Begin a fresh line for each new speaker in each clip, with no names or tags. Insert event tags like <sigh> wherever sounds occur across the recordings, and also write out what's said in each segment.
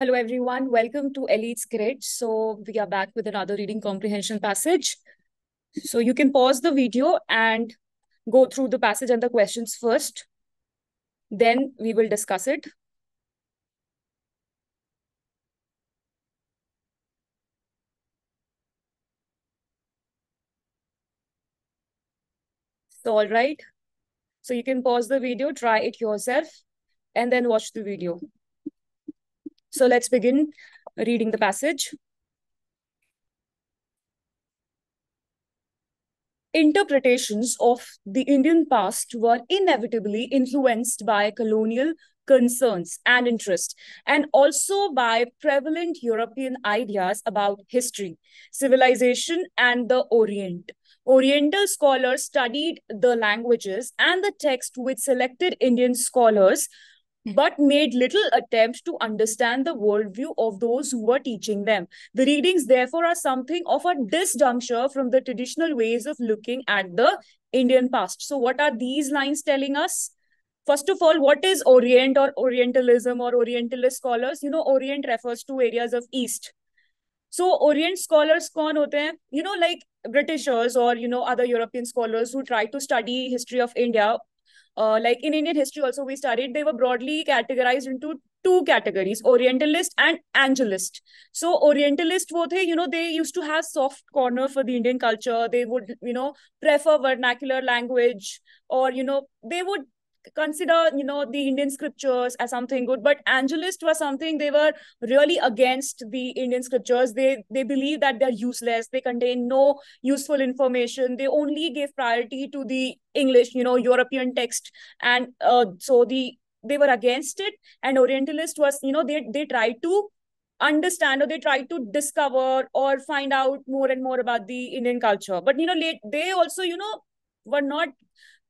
Hello, everyone. Welcome to Elite's Grid. So we are back with another reading comprehension passage. So you can pause the video and go through the passage and the questions first. Then we will discuss it. So all right. So you can pause the video, try it yourself, and then watch the video. So let's begin reading the passage. Interpretations of the Indian past were inevitably influenced by colonial concerns and interest, and also by prevalent European ideas about history, civilization, and the Orient. Oriental scholars studied the languages and the text with selected Indian scholars but made little attempts to understand the worldview of those who were teaching them. The readings, therefore, are something of a disjuncture from the traditional ways of looking at the Indian past. So, what are these lines telling us? First of all, what is Orient or Orientalism or Orientalist scholars? You know, Orient refers to areas of East. So, Orient scholars, kaun hote you know, like Britishers or, you know, other European scholars who try to study history of India uh, like in Indian history also we studied, they were broadly categorized into two categories, Orientalist and Angelist. So Orientalist wo the, you know, they used to have soft corner for the Indian culture. They would, you know, prefer vernacular language or, you know, they would consider you know the indian scriptures as something good but angelist was something they were really against the indian scriptures they they believe that they're useless they contain no useful information they only gave priority to the english you know european text and uh, so the they were against it and orientalist was you know they they tried to understand or they try to discover or find out more and more about the indian culture but you know late they also you know were not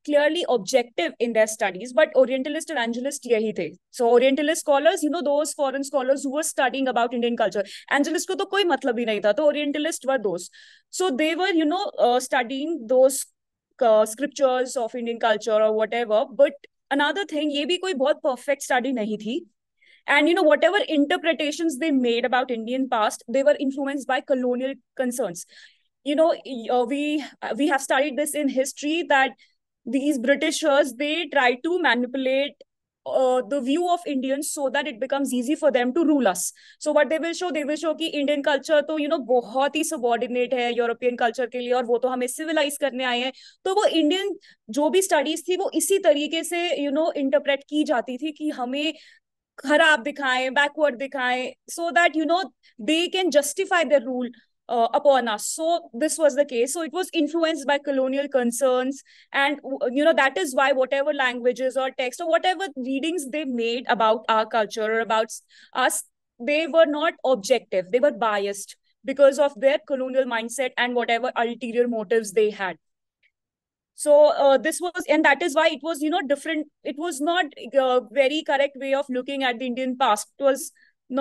clearly objective in their studies, but Orientalist evangelist यही So Orientalist scholars, you know, those foreign scholars who were studying about Indian culture, Angelist ko to koi matlab he nahi tha. तो Orientalist were those. So they were, you know, uh, studying those uh, scriptures of Indian culture or whatever. But another thing, ye bhi koi बहुत perfect study nahi thi. and you know whatever interpretations they made about indian past they were influenced by colonial concerns you know uh, we we have studied this in history that these Britishers, they try to manipulate uh, the view of Indians so that it becomes easy for them to rule us. So what they will show, they will show ki Indian culture to you know bahut hi subordinate hai European culture ke liye aur wo to hame civilize karne aaye hain to wo Indian jo bhi studies thi wo isi tarike se you know interpret ki jati thi ki hame खराब दिखाएं backward दिखाएं so that you know they can justify the rule uh, upon us so this was the case so it was influenced by colonial concerns and you know that is why whatever languages or text or whatever readings they made about our culture or about us they were not objective they were biased because of their colonial mindset and whatever ulterior motives they had so uh, this was and that is why it was you know different it was not a uh, very correct way of looking at the indian past it was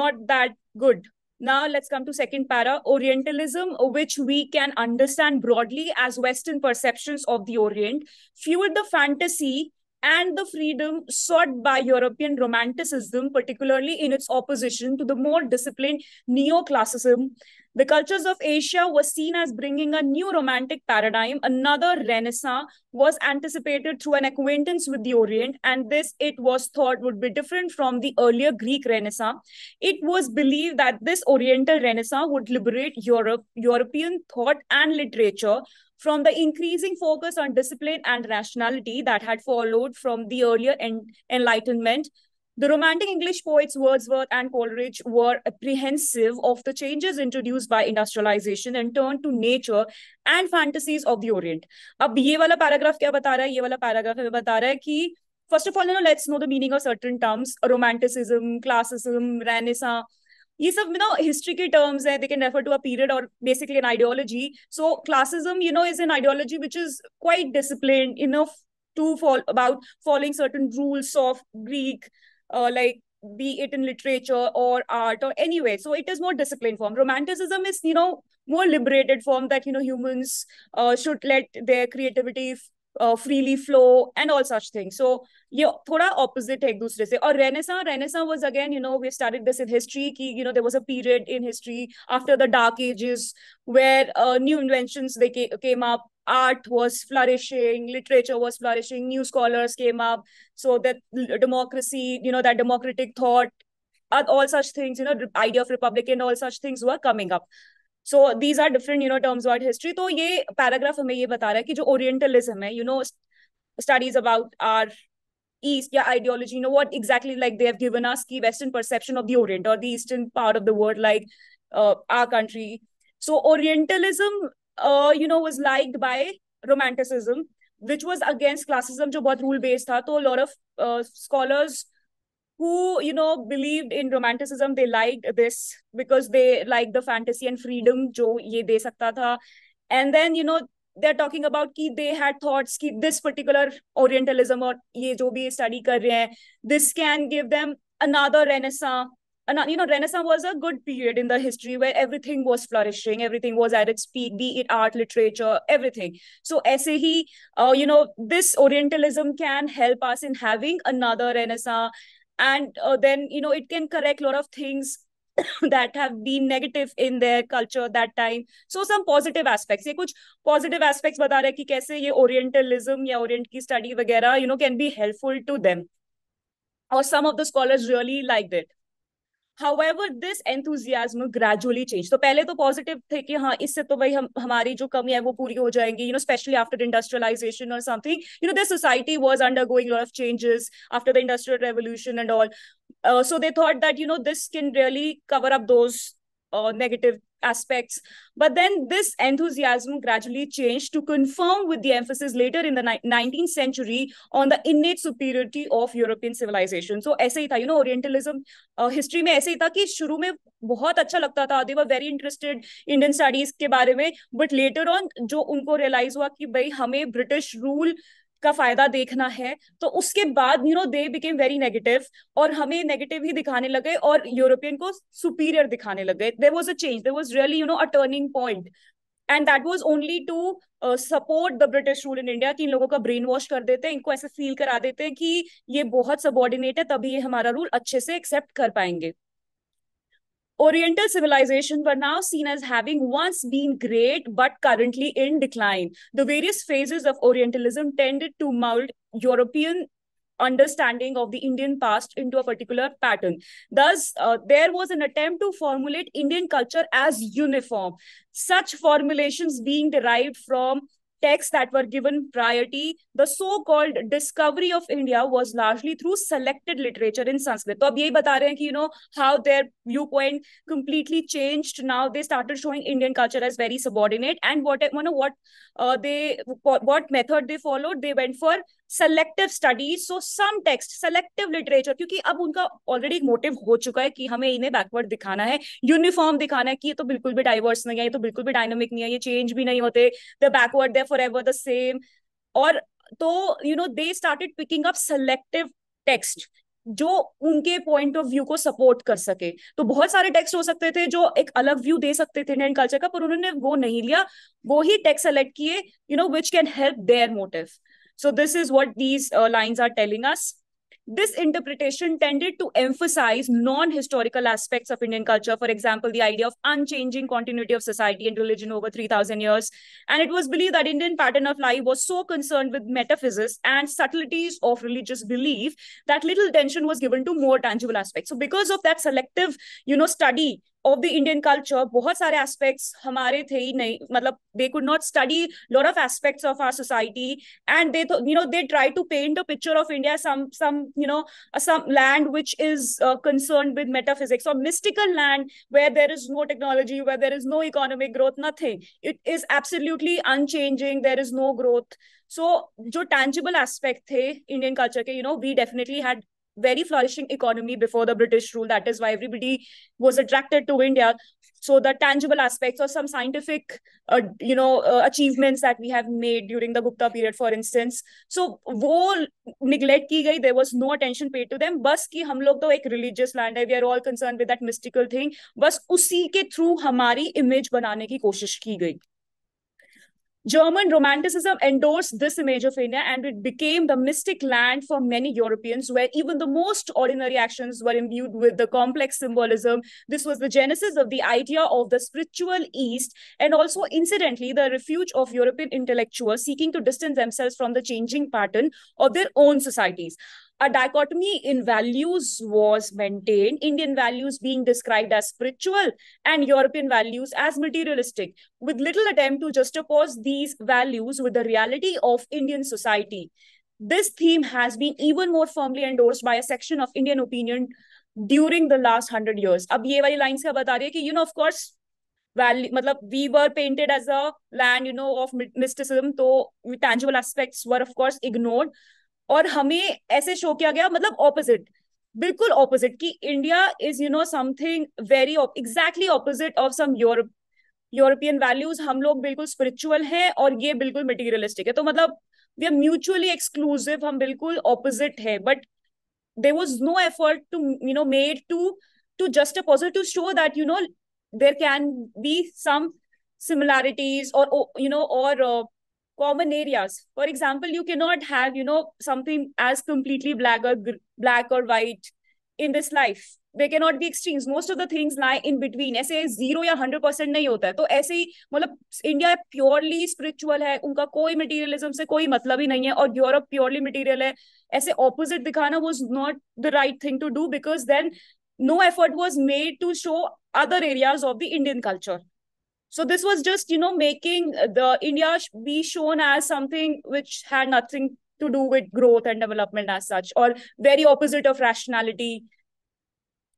not that good now let's come to second para, Orientalism, which we can understand broadly as Western perceptions of the Orient, fueled the fantasy and the freedom sought by European Romanticism, particularly in its opposition to the more disciplined neoclassicism the cultures of Asia were seen as bringing a new romantic paradigm. Another renaissance was anticipated through an acquaintance with the Orient, and this it was thought would be different from the earlier Greek renaissance. It was believed that this Oriental renaissance would liberate Europe, European thought and literature from the increasing focus on discipline and rationality that had followed from the earlier en- Enlightenment the Romantic English poets Wordsworth and Coleridge were apprehensive of the changes introduced by industrialization and turned to nature and fantasies of the Orient. अब ये वाला paragraph क्या बता रहा है ये वाला paragraph हमें बता रहा है कि first of all you know let's know the meaning of certain terms romanticism classicism renaissance ये सब यू नो हिस्ट्री के टर्म्स हैं they can refer to a period और basically an ideology so classicism you know is an ideology which is quite discipline enough to fall about following certain rules of Greek uh, like be it in literature or art or anyway. So it is more disciplined form. Romanticism is, you know, more liberated form that, you know, humans uh, should let their creativity uh, freely flow and all such things. So yeah, thoda opposite है एक दूसरे Or Renaissance Renaissance was again you know we started this in history कि you know there was a period in history after the dark ages where uh, new inventions they came, came up art was flourishing literature was flourishing new scholars came up so that democracy you know that democratic thought all such things you know idea of republic and all such things were coming up so these are different you know terms about history so ye paragraph hame ye bata raha hai ki jo orientalism hai you know studies about our east yeah ideology you know what exactly like they have given us the western perception of the orient or the eastern part of the world like uh, our country so orientalism uh, you know was liked by romanticism which was against classicism jo bahut rule based tha so a lot of uh, scholars who you know believed in romanticism they liked this because they liked the fantasy and freedom jo ye and then you know they're talking about ki they had thoughts ki this particular orientalism or ye study kar this can give them another renaissance and uh, you know renaissance was a good period in the history where everything was flourishing everything was at its peak be it art literature everything so aise hi uh, you know this orientalism can help us in having another renaissance and uh, then you know it can correct a lot of things <coughs> that have been negative in their culture that time so some positive aspects ये कुछ positive aspects बता रहे हैं कि कैसे ये orientalism या orient की study वगैरह you know can be helpful to them or some of the scholars really liked it however this enthusiasm gradually change तो पहले तो पॉजिटिव थे कि हाँ इससे तो भाई हम हमारी जो कमी है वो पूरी हो जाएंगी you know specially after industrialization और something you know this society was under lot of changes after the industrial revolution and all so they thought that you know this can really cover up those negative aspects. But then this enthusiasm gradually changed to confirm with the emphasis later in the ni- 19th century on the innate superiority of European civilization. So aisa hi tha you know, Orientalism uh, history mein aisa hi tha ki shuru mein bahut acha lagta tha they were very interested Indian studies ke bare mein but later on jo unko realize hua ki bhai hame British rule का फायदा देखना है तो उसके बाद you know they became very negative और हमें negative ही दिखाने लगे और यूरोपियन को सुपीरियर दिखाने लगे there was a change there was really you know a turning point and that was only to support the British rule in India कि इन लोगों का ब्रेन वॉश कर देते हैं इनको ऐसे फील करा देते हैं कि ये बहुत सबॉर्डिनेट है तभी ये हमारा रूल अच्छे से एक्सेप्ट कर पाएंगे Oriental civilization were now seen as having once been great but currently in decline. The various phases of Orientalism tended to mold European understanding of the Indian past into a particular pattern. Thus, uh, there was an attempt to formulate Indian culture as uniform, such formulations being derived from texts that were given priority. The so-called discovery of India was largely through selected literature in Sanskrit. So, अब यही बता रहे हैं कि you know how their viewpoint completely changed. Now they started showing Indian culture as very subordinate. And what you know, what uh, they what method they followed, they went for selective studies. So some text, selective literature, क्योंकि अब उनका already एक motive हो चुका है कि हमें इन्हें बैकवर्ड दिखाना है यूनिफॉर्म दिखाना है कि ये तो बिल्कुल भी डाइवर्स नहीं है ये तो बिल्कुल भी डायनामिक नहीं है ये चेंज भी नहीं होते the backward they forever the same और तो you know they started picking up selective text जो उनके पॉइंट ऑफ व्यू को सपोर्ट कर सके तो बहुत सारे टेक्स्ट हो सकते थे जो एक अलग व्यू दे सकते थे इंडियन कल्चर का पर उन्होंने वो नहीं लिया वो ही टेक्स्ट सेलेक्ट किए you know which can help their motive so this is what these lines are telling us this interpretation tended to emphasize non historical aspects of Indian culture, for example, the idea of unchanging continuity of society and religion over 3,000 years. And it was believed that Indian pattern of life was so concerned with metaphysics and subtleties of religious belief that little attention was given to more tangible aspects. So, because of that selective, you know, study of the Indian culture बहुत सारे aspects हमारे थे ही नहीं मतलब they could not study lot of aspects of our society and they you know they try to paint a picture of India some some you know some land which is concern with metaphysics और mystical land where there is no technology where there is no economic growth nothing it is absolutely unchanging there is no growth so जो tangible aspect थे Indian culture के you know we definitely had very flourishing economy before the British rule. That is why everybody was attracted to India. So the tangible aspects or some scientific, uh, you know, uh, achievements that we have made during the Gupta period, for instance. So वो neglect की गई. There was no attention paid to them. बस कि हम लोग तो एक religious land है. We are all concerned with that mystical thing. बस उसी के through हमारी image बनाने की कोशिश की गई. German Romanticism endorsed this image of India and it became the mystic land for many Europeans, where even the most ordinary actions were imbued with the complex symbolism. This was the genesis of the idea of the spiritual East and also, incidentally, the refuge of European intellectuals seeking to distance themselves from the changing pattern of their own societies a dichotomy in values was maintained, Indian values being described as spiritual and European values as materialistic, with little attempt to juxtapose these values with the reality of Indian society. This theme has been even more firmly endorsed by a section of Indian opinion during the last hundred years. अब ये वाली line से बता रही है कि you know of course value मतलब we were painted as a land you know of mysticism तो tangible aspects were of course ignored और हमें ऐसे शो किया गया मतलब ऑपोजिट बिल्कुल ऑपोजिट कि India is you know something very exactly opposite of some Europe European values हम लोग बिल्कुल स्पिरिचुअल हैं और ये बिल्कुल मटीरियलिस्टिक है तो मतलब वी आर म्यूचुअली एक्सक्लूसिव हम बिल्कुल ऑपोजिट है but there was no effort to you know made to to just a posit to show that you know there can be some similarities और यू नो और uh, common areas for example you cannot have you know something as completely black or black or white in this life there cannot be extremes most of the things lie in between ऐसे zero या hundred percent नहीं होता है तो ऐसे ही मतलब India purely spiritual है उनका कोई मटेरियलिज्म से कोई मतलब ही नहीं है और यूरोप प्योरली मटेरियल है ऐसे ऑपोजिट दिखाना was not the right thing to do because then no effort was made to show other areas of the Indian culture So this was just, you know, making uh, the India be shown as something which had nothing to do with growth and development as such, or very opposite of rationality.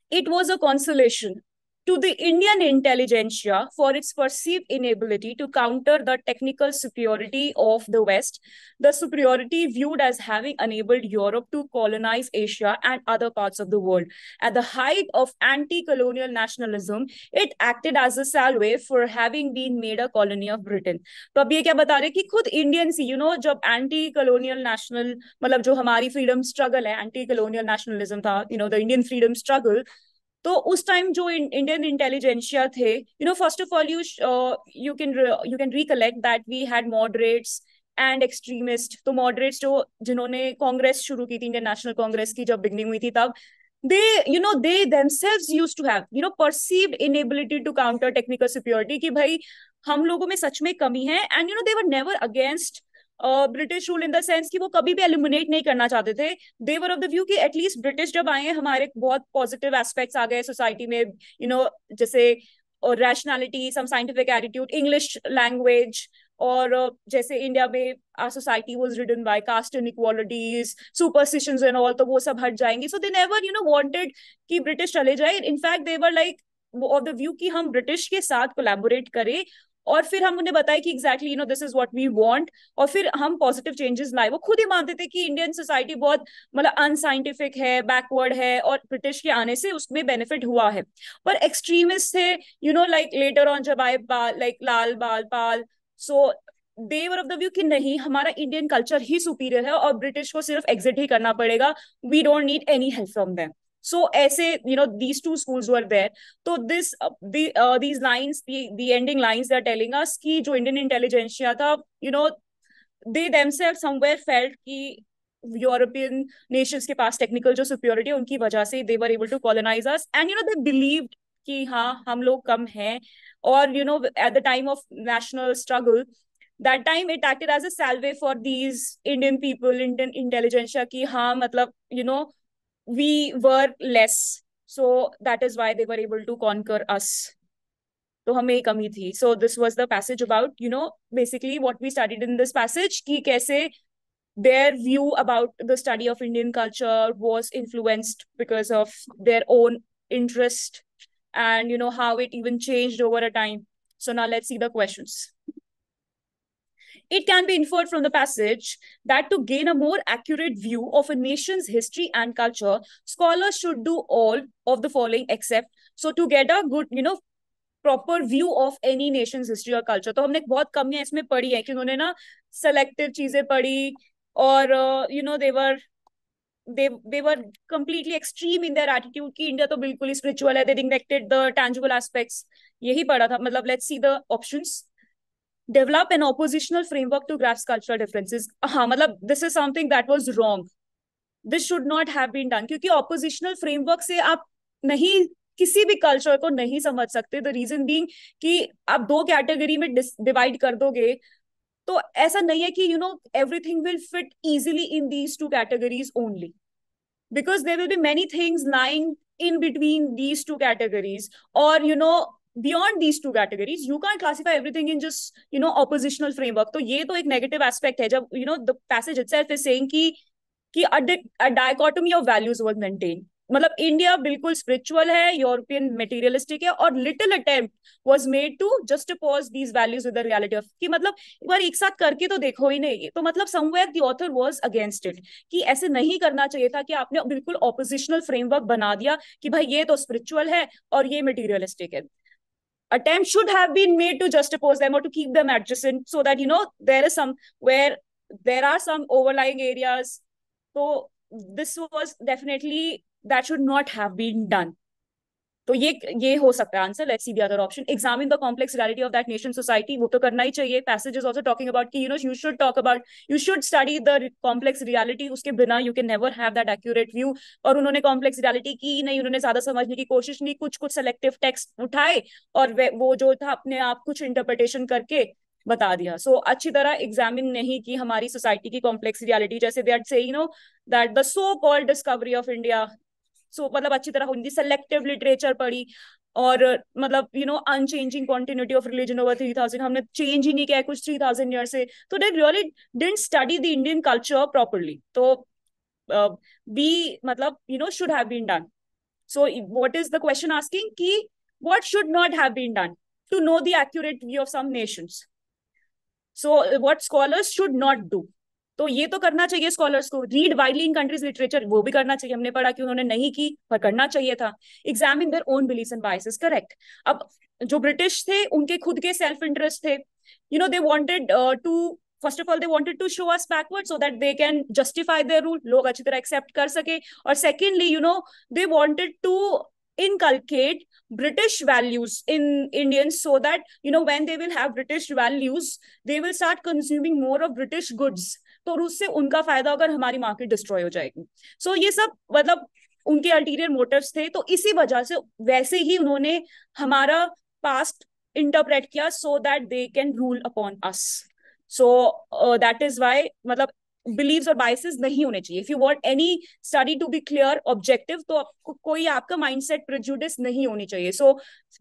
It was a consolation to the Indian intelligentsia for its perceived inability to counter the technical superiority of the West, the superiority viewed as having enabled Europe to colonize Asia and other parts of the world. At the height of anti colonial nationalism, it acted as a salve for having been made a colony of Britain. So, अब ये क्या बता रहे कि खुद Indian see you know जब anti colonial national मतलब जो हमारी फ्रीडम स्ट्रगल है एंटी कॉलोनियल नेशनलिज्म था तो उस टाइम जो इंडियन इंटेलिजेंशिया थे you know first of all you you can you can recollect that we had moderates and extremist तो मॉडरेट्स जो जिन्होंने कांग्रेस शुरू की थी इंडियन नेशनल कांग्रेस की जब बिगनिंग हुई थी तब they you know they themselves used to have you know perceived inability to counter technical security कि भाई हम लोगों में सच में कमी है and you know they were never against British rule in the sense कि वो कभी भी एलिमिनेट नहीं करना चाहते थे देवर ऑफ द व्यू कि एटलीस्ट ब्रिटिश जब आए हमारे बहुत पॉजिटिव एस्पेक्ट्स आ गए सोसाइटी में यू you नो know, जैसे और rationality some scientific attitude English language और जैसे इंडिया में our society was ridden by caste inequalities superstitions and all तो वो सब हट जाएंगे so they never you know wanted कि ब्रिटिश चले जाए in fact they were like of the view कि हम ब्रिटिश के साथ कोलैबोरेट करें और फिर हम उन्हें बताया कि exactly you know this is what we want और फिर हम पॉजिटिव चेंजेस लाए वो खुद ही मानते थे कि इंडियन सोसाइटी बहुत मतलब अनसाइंटिफिक है बैकवर्ड है और ब्रिटिश के आने से उसमें बेनिफिट हुआ है पर एक्सट्रीमिस्ट थे you know like later on जब आए like Lal Bal Pal so they were of the view कि नहीं हमारा इंडियन कल्चर ही सुपीरियर है और ब्रिटिश को सिर्फ एग्जिट ही करना पड़ेगा we don't need any help from them so essay you know these two schools were there so this uh, the uh, these lines the the ending lines they are telling us ki jo indian intelligentsia tha you know they themselves somewhere felt ki European nations के पास technical जो superiority है उनकी वजह से they were able to colonize us and you know they believed कि हाँ हम लोग कम हैं और you know at the time of national struggle that time it acted as a salve for these Indian people Indian intelligentsia कि हाँ मतलब you you know know, we were less so that is why they were able to conquer us तो हमें ये कमी थी so this was the passage about you know basically what we studied in this passage कि कैसे their view about the study of indian culture was influenced because of their own interest and you know how it even changed over a time so now let's see the questions it can be inferred from the passage that to gain a more accurate view of a nation's history and culture, scholars should do all of the following except. So to get a good, you know, proper view of any nation's history or culture, तो हमने बहुत कमियां इसमें पढ़ी है कि उन्होंने ना सेलेक्टिव चीजें पढ़ी और you uh, they they were completely extreme in their attitude कि इंडिया तो बिल्कुल ही स्पिरिचुअल है they neglected the tangible aspects यही पढ़ा था मतलब let's see the options develop an oppositional framework to grasp cultural differences. Aha, matlab, this is something that was wrong. This should not have been done. क्योंकि oppositional framework से आप नहीं किसी भी culture. को नहीं समझ सकते द रीजन बीइंग कि आप दो कैटेगरी में डिवाइड कर दोगे तो ऐसा नहीं है कि you know everything will fit easily in these because there will be many things lying in between these two categories or you know beyond these two categories you can classify everything in just you know oppositional framework तो ये तो एक negative aspect है जब you know the passage itself is saying कि कि dichotomy of values was maintain मतलब India बिल्कुल स्पिरिचुअल है यूरोपियन मेटीरियलिस्टिक है और little attempt was made to just pose these values with the reality of कि मतलब एक बार एक साथ करके तो देखो ही नहीं तो मतलब somewhere the author was against it कि ऐसे नहीं करना चाहिए था कि आपने बिल्कुल ऑपोजिशनल फ्रेमवर्क बना दिया कि भाई ये तो स्पिरिचुअल है और ये मटेरियलिस्टिक है attempt should have been made to juxtapose them or to keep them adjacent so that you know there is some where there are some overlying areas so this was definitely that should not have been done तो ये ये हो सकता है answer let's see the other option examine the complex reality of that nation society वो तो करना ही चाहिए passage is also talking about की you know you should talk about you should study the complex reality उसके बिना you can never have that accurate view और उन्होंने कॉम्प्लेक्स रियलिटी की नहीं उन्होंने ज्यादा समझने की कोशिश नहीं कुछ कुछ सेलेक्टिव टेक्स उठाए और वो जो था अपने आप कुछ इंटरप्रिटेशन करके बता दिया सो so, अच्छी तरह एग्जामिन नहीं की हमारी सोसाइटी की कॉम्प्लेक्स रियलिटी जैसे they are say no that the so called discovery of India so मतलब अच्छी तरह हिंदी सेलेक्टिव लिटरेचर पढ़ी और मतलब you know unchanging continuity of religion over three thousand हमने चेंज ही नहीं किया कुछ थ्री थाउजेंड ईयर से तो they really didn't study the Indian culture properly तो बी मतलब you know should have been done so what is the question asking की what should not have been done to know the accurate view of some nations so what scholars should not do तो ये तो करना चाहिए scholars को read widely in countries literature वो भी करना चाहिए हमने पढ़ा कि उन्होंने नहीं की पर करना चाहिए था examine their own belief and biases correct अब जो ब्रिटिश थे उनके खुद के सेल्फ इंटरेस्ट थे you know they wanted to first of all they wanted to show us backward so that they can justify their rule लोग अच्छी तरह एक्सेप्ट कर सके और secondly you know they wanted to inculcate British values in Indians so that, you know, when they will have British values, they will start consuming more of British goods. तो उससे उनका फायदा होगा हमारी मार्केट डिस्ट्रॉय हो जाएगी सो ये सब मतलब उनके अल्टीरियर मोटिव थे तो इसी वजह से वैसे ही उन्होंने हमारा पास्ट इंटरप्रेट किया so that they can rule upon us so that is why मतलब बिलीव और बाइसिस नहीं होने चाहिए if you want any study to be clear objective तो आपको कोई आपका माइंड सेट प्रोज्यूडिस नहीं होनी चाहिए so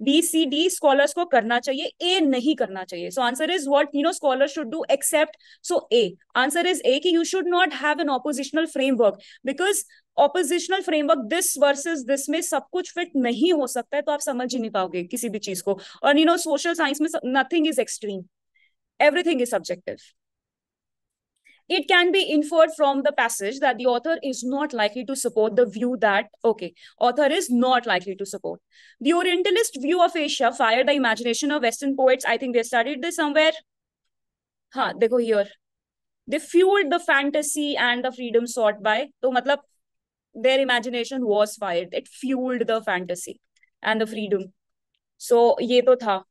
B C D scholars को करना चाहिए ए नहीं करना चाहिए so answer is what you know scholar should do except so A answer is A की you should not have an oppositional framework because oppositional framework this versus this में सब कुछ फिट नहीं हो सकता है तो आप समझ ही नहीं पाओगे किसी भी चीज को और यू नो सोशल साइंस में nothing is extreme everything is subjective it can be inferred from the passage that the author is not likely to support the view that, okay, author is not likely to support. The Orientalist view of Asia fired the imagination of Western poets. I think they studied this somewhere. Ha, they go here. They fueled the fantasy and the freedom sought by. So, matlab, their imagination was fired. It fueled the fantasy and the freedom. So, ye to tha.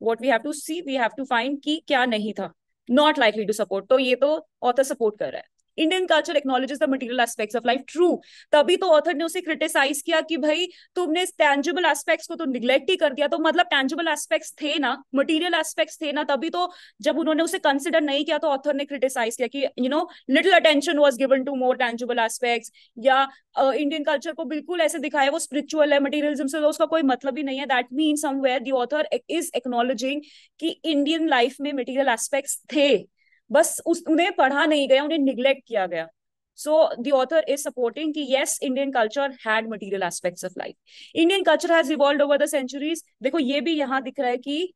What we have to see, we have to find ki kya nahi tha. Not likely to support तो ये तो author support कर रहा है Indian culture acknowledges the material aspects of life true तभी तो author ने उसे क्रिटिसाइज किया कि भाई तुमने टैंजेबल एस्पेक्ट्स को तो निग्लेक्ट ही कर दिया तो मतलब टैंजेबल एस्पेक्ट्स थे ना मटेरियल एस्पेक्ट्स थे ना तभी तो जब उन्होंने उसे कंसिडर नहीं किया तो ऑथर ने क्रिटिसाइज किया कि you know little attention was given to more tangible aspects या इंडियन uh, कल्चर को बिल्कुल ऐसे दिखाया वो स्पिरिचुअल है मटीरियलिज्म से तो उसका कोई मतलब ही नहीं है that mean somewhere the author is acknowledging कि इंडियन लाइफ में मटीरियल एस्पेक्ट्स थे बस उस उन्हें पढ़ा नहीं गया उन्हें निग्लेक्ट किया गया सो दर इज सपोर्टिंग की yes Indian culture had material aspect of life Indian culture has over the centuries देखो ये भी यहाँ दिख रहा है कि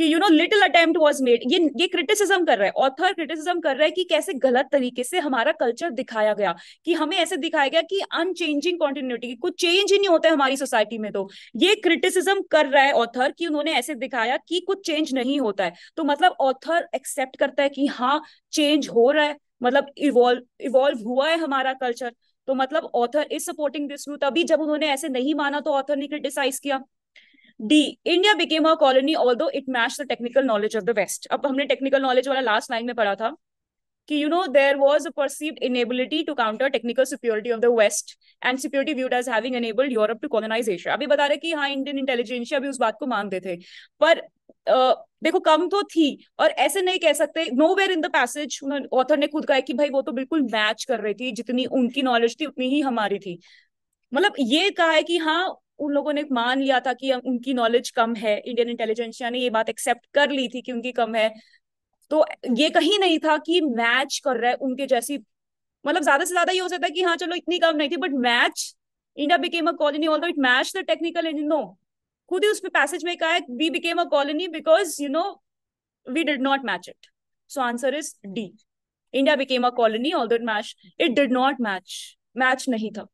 कि you know little attempt was made ये ये क्रिटिसिज्म कर रहा है ऑथर क्रिटिसिज्म कर रहा है कि कैसे गलत तरीके से हमारा कल्चर दिखाया गया कि हमें ऐसे दिखाया गया कि अनचेंजिंग कॉन्टिन्यूटी कुछ चेंज ही नहीं होता है हमारी सोसाइटी में तो ये क्रिटिसिज्म कर रहा है ऑथर कि उन्होंने ऐसे दिखाया कि कुछ चेंज नहीं होता है तो मतलब ऑथर एक्सेप्ट करता है कि हाँ चेंज हो रहा है मतलब इवॉल्व इवॉल्व हुआ है हमारा कल्चर तो मतलब author is supporting this view तभी जब उन्होंने ऐसे नहीं माना तो ऑथर ने क्रिटिसाइज किया the India became a colony although it match the technical knowledge of the west अब हमने टेक्निकल नॉलेज वाला लास्ट लाइन में पढ़ा था कि you know there was a perceived inability to counter technical security of the west and security viewed as having enabled Europe to colonize Asia अभी बता रहे कि हाँ इंडियन इंटेलिजेंशिया अभी उस बात को मानते थे पर Uh, देखो कम तो थी और ऐसे नहीं कह सकते nowhere in the passage author ने खुद कहा कि भाई वो तो बिल्कुल मैच कर रही थी जितनी उनकी नॉलेज थी उतनी ही हमारी थी मतलब ये कहा है कि हाँ उन लोगों ने मान लिया था कि उनकी नॉलेज कम है इंडियन इंटेलिजेंसिया ने ये बात एक्सेप्ट कर ली थी कि उनकी कम है तो ये कहीं नहीं था कि मैच कर रहा है उनके जैसी मतलब ज्यादा से ज्यादा ये हो सकता है कि हाँ चलो इतनी कम नहीं थी but match India became a colony all it match the technical engine no खुद ही उसमें पैसेज में कहा we became a colony because you know we did not match it so answer is D India became a colony all it match it did not match match नहीं था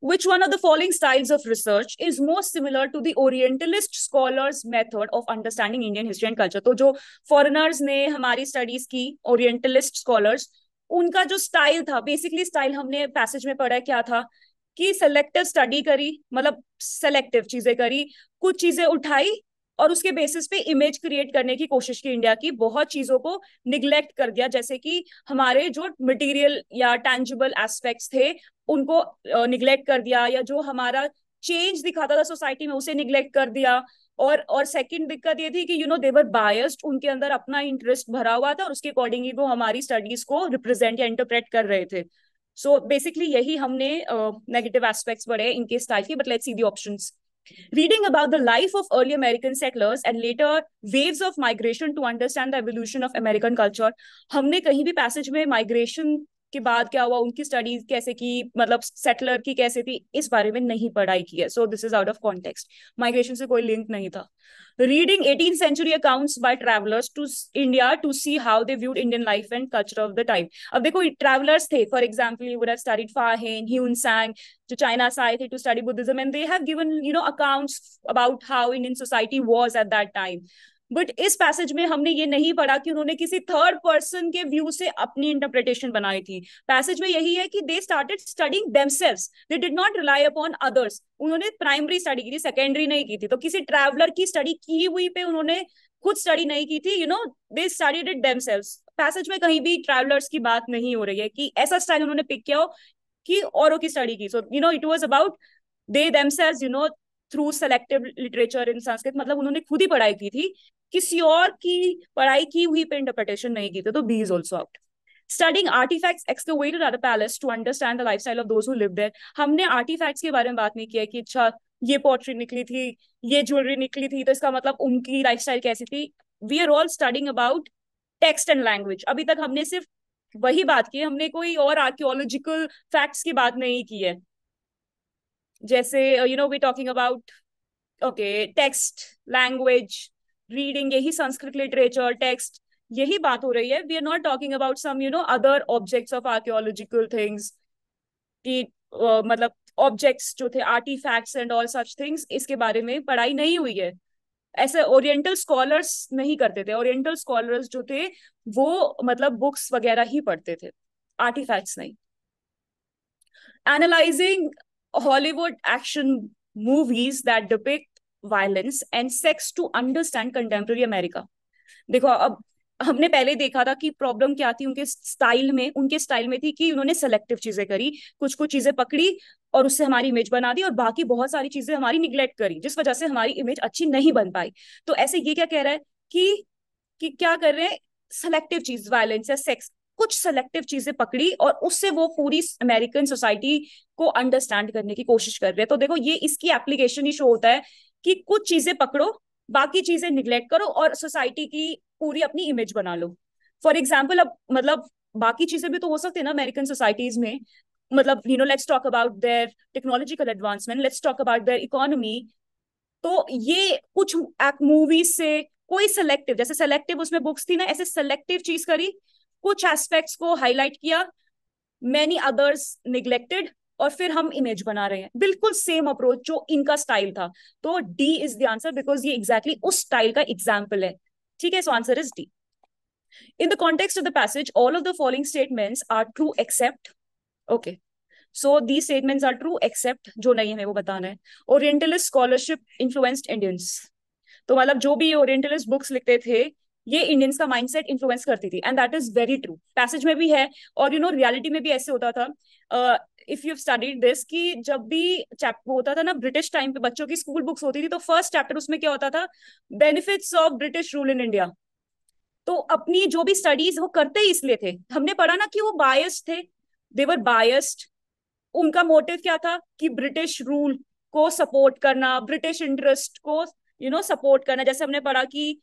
Which one of the following styles of research is most similar to the Orientalist scholars method of understanding Indian history and culture? तो जो foreigners ne hamari studies ki Orientalist scholars unka jo style tha basically style humne passage mein padha kya tha कि selective study करी मतलब selective चीजें करी कुछ चीजें उठाई और उसके बेसिस पे इमेज क्रिएट करने की कोशिश की इंडिया की बहुत चीजों को निग्लेक्ट कर दिया जैसे कि हमारे जो मटेरियल या टैंजिबल एस्पेक्ट्स थे उनको निग्लेक्ट कर दिया या जो हमारा चेंज दिखाता था सोसाइटी में उसे निग्लेक्ट कर दिया और और सेकंड दिक्कत ये थी कि यू नो देवर बायस्ड उनके अंदर अपना इंटरेस्ट भरा हुआ था और उसके अकॉर्डिंग ही वो हमारी स्टडीज को रिप्रेजेंट या इंटरप्रेट कर रहे थे सो so, बेसिकली यही हमने नेगेटिव एस्पेक्ट्स बढ़े इनके स्टाइल के but let's see the options Reading about the life of early American settlers and later waves of migration to understand the evolution of American culture, हमने कहीं भी passage में migration उसके बाद क्या हुआ उनकी स्टडीज कैसे की मतलब सेटलर की कैसे थी इस बारे में नहीं पढ़ाई की है so this is out of context migration से कोई लिंक नहीं था reading eighteen century accounts by travellers to India to see how they viewed Indian life and culture of the time अब देखो ट्रेवलर्स थे for example you would have studied Fahien Hiuen Tsang जो China से आए थे to study Buddhism and they have given you know accounts about how Indian society was at that time but इस passage में हमने ये नहीं पढ़ा कि उन्होंने किसी थर्ड पर्सन के व्यू से अपनी इंटरप्रिटेशन बनाई थी पैसेज में यही है कि they started studying themselves they did not rely upon others उन्होंने प्राइमरी स्टडी की थी सेकेंडरी नहीं की थी तो किसी ट्रैवलर की स्टडी की हुई पे उन्होंने खुद स्टडी नहीं की थी you know they studied it themselves passage में कहीं भी ट्रैवलर्स की बात नहीं हो रही है कि ऐसा स्टाइल उन्होंने पिक किया हो कि औरों की स्टडी की so you know it was about they themselves you know through selective literature in Sanskrit मतलब उन्होंने खुद ही पढ़ाई की थी किसी और की पढ़ाई की हुई पे इंटरप्रिटेशन नहीं की थी तो B is also out studying artifacts excavated at the palace to understand the style of those who live there हमने आर्टिफैक्ट्स के बारे में बात नहीं किया कि अच्छा ये पॉटरी निकली थी ये ज्वेलरी निकली थी तो इसका मतलब उनकी लाइफ स्टाइल कैसी थी we are all studying about text and language अभी तक हमने सिर्फ वही बात की हमने कोई और आर्कियोलॉजिकल फैक्ट्स की बात नहीं की है जैसे you know we talking about okay text language reading यही संस्कृत लिटरेचर टेक्स्ट यही बात हो रही है we are not talking about some you know other objects of archaeological things कि uh, मतलब ऑब्जेक्ट्स जो थे artifacts and all such things इसके बारे में पढ़ाई नहीं हुई है ऐसे ओरिएंटल स्कॉलर्स नहीं करते थे ओरिएंटल स्कॉलर्स जो थे वो मतलब बुक्स वगैरह ही पढ़ते थे आर्टिफैक्ट्स नहीं analysing Hollywood action movies that depict violence and sex to understand contemporary America. देखो अब हमने पहले देखा था कि प्रॉब्लम क्या थी उनके स्टाइल में उनके स्टाइल में थी कि उन्होंने सेलेक्टिव चीजें करी कुछ कुछ चीजें पकड़ी और उससे हमारी इमेज बना दी और बाकी बहुत सारी चीजें हमारी निग्लेक्ट करी जिस वजह से हमारी इमेज अच्छी नहीं बन पाई तो ऐसे ये क्या कह रहा है कि कि क्या कर रहे हैं सेलेक्टिव चीज वायलेंस या सेक्स कुछ सेलेक्टिव चीजें पकड़ी और उससे वो पूरी अमेरिकन सोसाइटी को अंडरस्टैंड करने की कोशिश कर रहे हैं तो देखो ये इसकी एप्लीकेशन ही शो होता है कि कुछ चीजें पकड़ो बाकी चीजें निग्लेक्ट करो और सोसाइटी की पूरी अपनी इमेज बना लो फॉर एग्जाम्पल अब मतलब बाकी चीजें भी तो हो सकती है ना अमेरिकन सोसाइटीज में मतलब you know let's talk about their technological advancement let's talk about their economy तो ये कुछ मूवीज से कोई सेलेक्टिव जैसे सेलेक्टिव उसमें बुक्स थी ना ऐसे सेलेक्टिव चीज करी कुछ एस्पेक्ट्स को हाईलाइट किया मैनी अदर्स निग्लेक्टेड और फिर हम इमेज बना रहे हैं बिल्कुल सेम अप्रोच जो इनका स्टाइल था तो D is the answer because ये एग्जैक्टली exactly उस स्टाइल का एग्जाम्पल है ठीक है so answer is D in the context of the passage all of the following statements are true except okay so these statements are true except जो नहीं हमें वो बताना है ओरिएंटलिस्ट स्कॉलरशिप इन्फ्लुएंस्ड इंडियंस तो मतलब जो भी ओरिएंटलिस्ट बुक्स लिखते थे ये इंडियंस का माइंडसेट इन्फ्लुएंस करती थी and that is very true passage में भी है और यू नो रियलिटी में भी ऐसे होता था इफ यू स्टडीड दिस कि जब भी चैप्टर होता था ना ब्रिटिश टाइम पे बच्चों की स्कूल बुक्स होती थी तो फर्स्ट चैप्टर उसमें क्या होता था benefits of British rule in India तो अपनी जो भी स्टडीज वो करते ही इसलिए थे हमने पढ़ा ना कि वो बायस्ड थे देवर बायस्ड उनका मोटिव क्या था कि ब्रिटिश रूल को सपोर्ट करना ब्रिटिश इंटरेस्ट को यू नो सपोर्ट करना जैसे हमने पढ़ा कि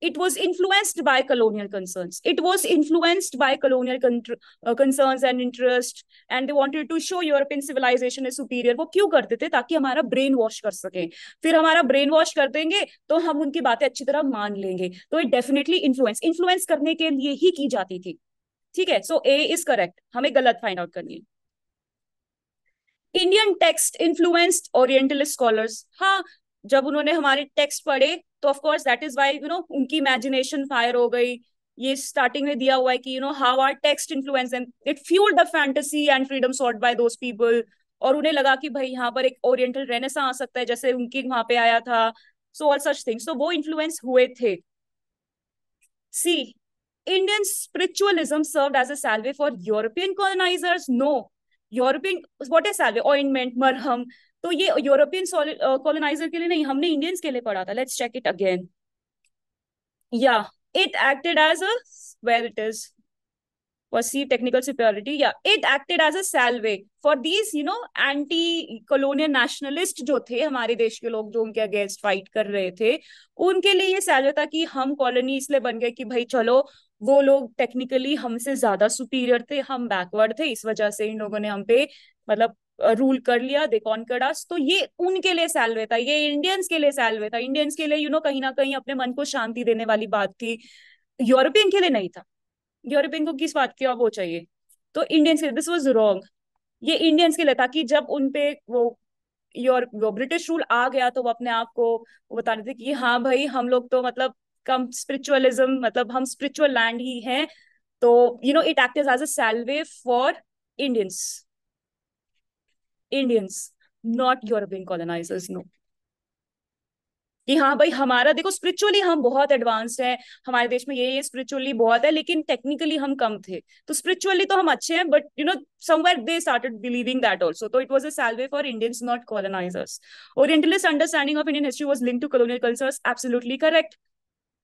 it was influenced by colonial concerns. It was influenced by colonial con uh, concerns and interest, and they wanted to show European civilization is superior. वो क्यों करते थे ताकि हमारा ब्रेन वॉश कर सके फिर हमारा ब्रेन वॉश कर देंगे तो हम उनकी बातें अच्छी तरह मान लेंगे तो इट डेफिनेटली इन्फ्लुएंस इन्फ्लुएंस करने के लिए ही की जाती थी ठीक है सो ए इज करेक्ट हमें गलत फाइंड आउट करनी है Indian text influenced orientalist scholars हाँ जब उन्होंने हमारे टेक्स्ट पढ़े तो of course that is why you know उनकी इमेजिनेशन फायर हो गई ये स्टार्टिंग में दिया हुआ है कि you know how are text influence and it fuel the fantasy and freedom sought by those people और उन्हें लगा कि भाई यहाँ पर एक ओरिएंटल रेनेसा आ सकता है जैसे उनकी वहां पे आया था so all such things so वो इन्फ्लुएंस हुए थे C Indian spiritualism served as a salve for European colonisers no European what is salve? Ointment, मरहम तो ये यूरोपियन कॉलोनाइजर के लिए नहीं हमने इंडियंस के लिए पढ़ा था लेट्स चेक इट अगेन या it acted as a where it is C technical security या it acted as a salve for these you know anti colonial nationalists जो थे हमारे देश के लोग जो उनके अगेंस्ट फाइट कर रहे थे उनके लिए ये सैलवे था कि हम कॉलोनी इसलिए बन गए कि भाई चलो वो लोग टेक्निकली हमसे ज्यादा सुपीरियर थे हम बैकवर्ड थे इस वजह से इन लोगों ने हम पे मतलब रूल कर लिया दे कौन अस तो ये उनके लिए सैलवे था ये इंडियंस के लिए सैलवे था इंडियंस के लिए यू you नो know, कहीं ना कहीं अपने मन को शांति देने वाली बात थी यूरोपियन के लिए नहीं था यूरोपियन को किस बात की वो चाहिए तो इंडियंस के लिए दिस वॉज रॉन्ग ये इंडियंस के लिए था कि जब उनपे वो योर ब्रिटिश रूल आ गया तो वो अपने आप को बता रहे थे कि हाँ भाई हम लोग तो मतलब कम स्पिरिचुअलिज्म मतलब हम स्पिरिचुअल लैंड ही हैं तो you know it act as a salve for Indians Indians not European colonisers no कि हाँ भाई हमारा देखो स्पिरिचुअली हम बहुत एडवांस है हमारे देश में ये ये स्पिरिचुअली बहुत है लेकिन टेक्निकली हम कम थे तो स्पिरिचुअली तो हम अच्छे हैं but you know somewhere they started believing that also तो it was a salve for Indians not colonisers orientalist understanding of Indian history was link to colonial cultures absolutely correct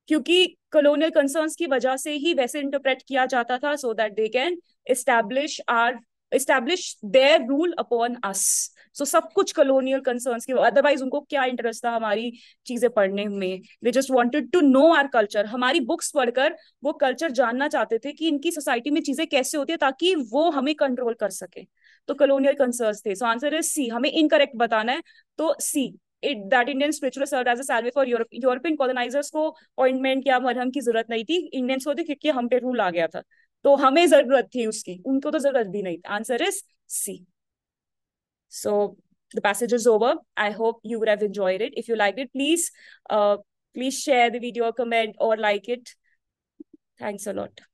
क्योंकि colonial concerns की वजह से ही वैसे interpret किया जाता था so that they can establish or establish their rule upon us so sab kuch colonial concerns के otherwise unko kya interest tha hamari cheeze padhne mein they just wanted to know our culture hamari books padhkar wo culture janna chahte the ki inki society mein cheeze kaise hoti hai taki wo hame control kar sake to colonial concerns the so answer is C hame incorrect batana hai to C it that Indian spiritual served as a salve for Europe, European colonizers ko ointment या marham ki zarurat nahi thi Indians ko dekh ke hum pe rule aa gaya tha तो हमें जरूरत थी उसकी उनको तो जरूरत भी नहीं answer is C so the passage is over I hope you have enjoyed it if you like it please please share the video comment और like it thanks a lot